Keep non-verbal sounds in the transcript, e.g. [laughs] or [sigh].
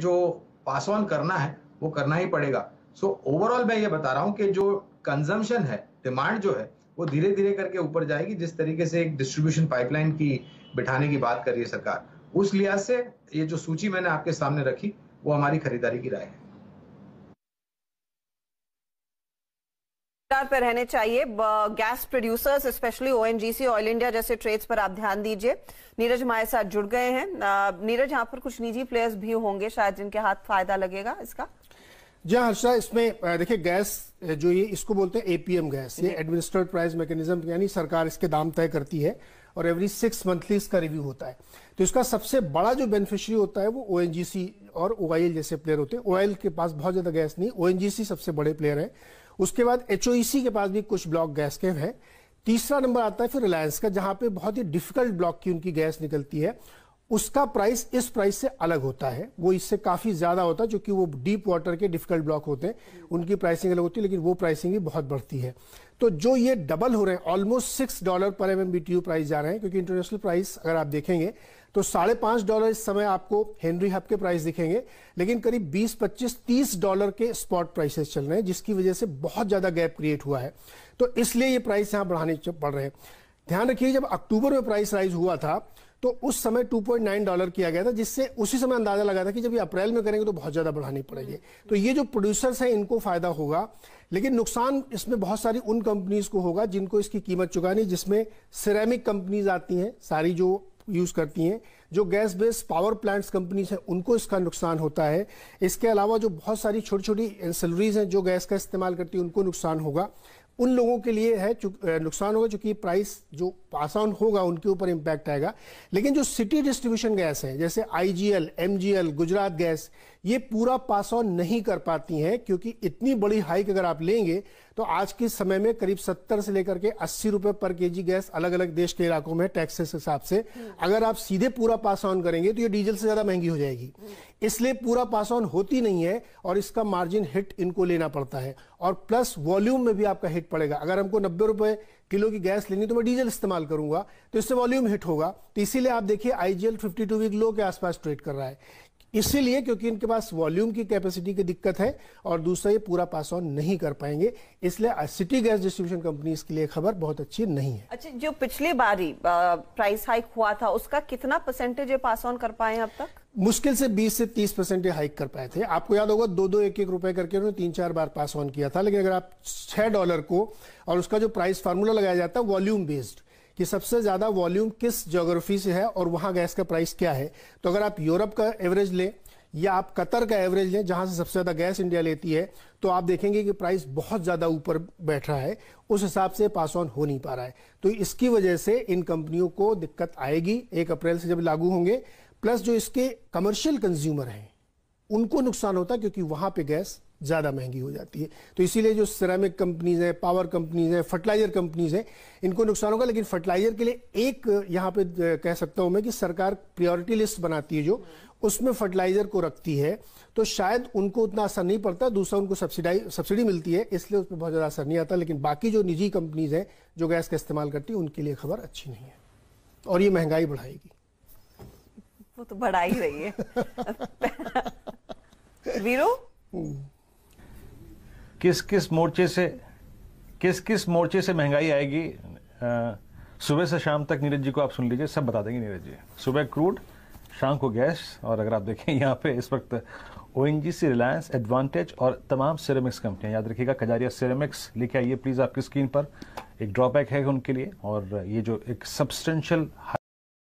जो pass on करना है वो करना ही पड़ेगा सो so, ओवरऑल मैं ये बता रहा हूँ कि जो कंजम्पशन है डिमांड जो है वो धीरे धीरे करके ऊपर जाएगी जिस तरीके से एक डिस्ट्रीब्यूशन पाइपलाइन की बिठाने की बात कर रही है सरकार उस लिहाज से ये जो सूची मैंने आपके सामने रखी वो हमारी खरीदारी की राय है रडार पर रहने चाहिए gas producers specially ONGC oil India जैसे ट्रेड्स पर आप ध्यान दीजिए नीरज हमारे साथ जुड़ गए हैं नीरज यहाँ पर कुछ निजी प्लेयर्स भी होंगे शायद जिनके हाथ फायदा लगेगा इसका जी हाँ, हर्षा इसमें देखिए गैस जो ये इसको बोलते हैं एपीएम गैस ये एडमिनिस्ट्रेट प्राइस मैकेनिज्म यानी सरकार इसके दाम तय करती है और एवरी सिक्स मंथली इसका रिव्यू होता है तो इसका सबसे बड़ा जो बेनिफिशियरी होता है वो ओ और ओ जैसे प्लेयर होते हैं ओ के पास बहुत ज़्यादा गैस नहीं ओ सबसे बड़े प्लेयर है उसके बाद एच e के पास भी कुछ ब्लॉक गैस के हैं तीसरा नंबर आता है फिर रिलायंस का जहां पे बहुत ही डिफिकल्ट ब्लॉक की उनकी गैस निकलती है उसका प्राइस इस प्राइस से अलग होता है वो इससे काफ़ी ज़्यादा होता है जो कि वो डीप वाटर के डिफिकल्ट ब्लॉक होते हैं उनकी प्राइसिंग अलग होती है लेकिन वो प्राइसिंग भी बहुत बढ़ती है तो जो ये डबल हो रहे हैं ऑलमोस्ट सिक्स डॉलर पर एम प्राइस जा रहे हैं क्योंकि इंटरनेशनल प्राइस अगर आप देखेंगे तो साढ़े पांच डॉलर इस समय आपको हेनरी हब के प्राइस दिखेंगे लेकिन करीब 20, 25, 30 डॉलर के स्पॉट प्राइसेस चल रहे हैं जिसकी वजह से बहुत ज्यादा गैप क्रिएट हुआ है तो इसलिए ये प्राइस यहां बढ़ाने पड़ रहे हैं ध्यान रखिए जब अक्टूबर में प्राइस राइज हुआ था तो उस समय 2.9 डॉलर किया गया था जिससे उसी समय अंदाजा लगा था कि जब ये अप्रैल में करेंगे तो बहुत ज़्यादा बढ़ानी पड़ेगी तो ये जो प्रोड्यूसर्स हैं इनको फ़ायदा होगा लेकिन नुकसान इसमें बहुत सारी उन कंपनीज को होगा जिनको इसकी कीमत चुकानी जिसमें सिरेमिक कंपनीज आती हैं सारी जो यूज़ करती हैं जो gas based power plants companies हैं उनको इसका नुकसान होता है इसके अलावा जो बहुत सारी छोटी छोटी एंसलरीज हैं जो गैस का इस्तेमाल करती हैं उनको नुकसान होगा उन लोगों के लिए है नुकसान होगा चूंकि प्राइस जो पास ऑन होगा उनके ऊपर इम्पैक्ट आएगा लेकिन जो सिटी डिस्ट्रीब्यूशन गैस है जैसे आई जी गुजरात गैस ये पूरा पास ऑन नहीं कर पाती हैं क्योंकि इतनी बड़ी हाइक अगर आप लेंगे तो आज के समय में करीब 70 से लेकर के 80 रुपए पर केजी गैस अलग अलग देश के इलाकों में टैक्सेस हिसाब से अगर आप सीधे पूरा पास ऑन करेंगे तो ये डीजल से ज्यादा महंगी हो जाएगी इसलिए पूरा पास ऑन होती नहीं है और इसका मार्जिन हिट इनको लेना पड़ता है और प्लस वॉल्यूम में भी आपका हिट पड़ेगा अगर हमको नब्बे रुपए किलो की गैस लेनी तो मैं डीजल इस्तेमाल करूंगा तो इससे वॉल्यूम हिट होगा तो इसीलिए आप देखिए आईजीएल 52 वीक लो के आसपास ट्रेड कर रहा है इसीलिए क्योंकि इनके पास वॉल्यूम की कैपेसिटी की दिक्कत है और दूसरा ये पूरा पास ऑन नहीं कर पाएंगे इसलिए सिटी गैस डिस्ट्रीब्यूशन कंपनी इसके लिए खबर बहुत अच्छी नहीं है अच्छा जो पिछली बारी प्राइस हाइक हुआ था उसका कितना परसेंटेज पास ऑन कर पाए अब तक मुश्किल से 20 से 30 परसेंट हाइक कर पाए थे आपको याद होगा दो दो एक एक रुपए करके उन्होंने तीन चार बार पास ऑन किया था लेकिन अगर आप छह डॉलर को और उसका जो प्राइस फार्मूला लगाया जाता है वॉल्यूम बेस्ड कि सबसे ज़्यादा वॉल्यूम किस जोग्राफी से है और वहाँ गैस का प्राइस क्या है तो अगर आप यूरोप का एवरेज लें या आप कतर का एवरेज लें जहाँ से सबसे ज़्यादा गैस इंडिया लेती है तो आप देखेंगे कि प्राइस बहुत ज़्यादा ऊपर बैठ रहा है उस हिसाब से पास ऑन हो नहीं पा रहा है तो इसकी वजह से इन कंपनियों को दिक्कत आएगी एक अप्रैल से जब लागू होंगे प्लस जो इसके कमर्शियल कंज्यूमर हैं उनको नुकसान होता क्योंकि वहाँ पर गैस ज़्यादा महंगी हो जाती है तो इसीलिए जो सिरामिक कंपनीज हैं पावर कंपनीज हैं फर्टिलाइजर कंपनीज हैं इनको नुकसान होगा लेकिन फर्टिलाइजर के लिए एक यहाँ पे कह सकता हूँ मैं कि सरकार प्रायोरिटी लिस्ट बनाती है जो उसमें फर्टिलाइजर को रखती है तो शायद उनको उतना असर नहीं पड़ता दूसरा उनको सब्सिडाई सब्सिडी मिलती है इसलिए उस पर बहुत ज़्यादा असर नहीं आता लेकिन बाकी जो निजी कंपनीज हैं जो गैस का इस्तेमाल करती है उनके लिए खबर अच्छी नहीं है और ये महंगाई बढ़ाएगी वो तो बढ़ा ही रही है [laughs] वीरो हम्म। किस किस मोर्चे से किस किस मोर्चे से महंगाई आएगी सुबह से शाम तक नीरज जी को आप सुन लीजिए सब बता देंगे नीरज जी सुबह क्रूड शाम को गैस और अगर आप देखें यहाँ पे इस वक्त ओ सी रिलायंस एडवांटेज और तमाम सिरेमिक्स कंपनियाँ याद रखिएगा कजारिया सिरेमिक्स लेके आइए प्लीज़ आपकी स्क्रीन पर एक ड्रॉबैक है उनके लिए और ये जो एक सब्सटेंशियल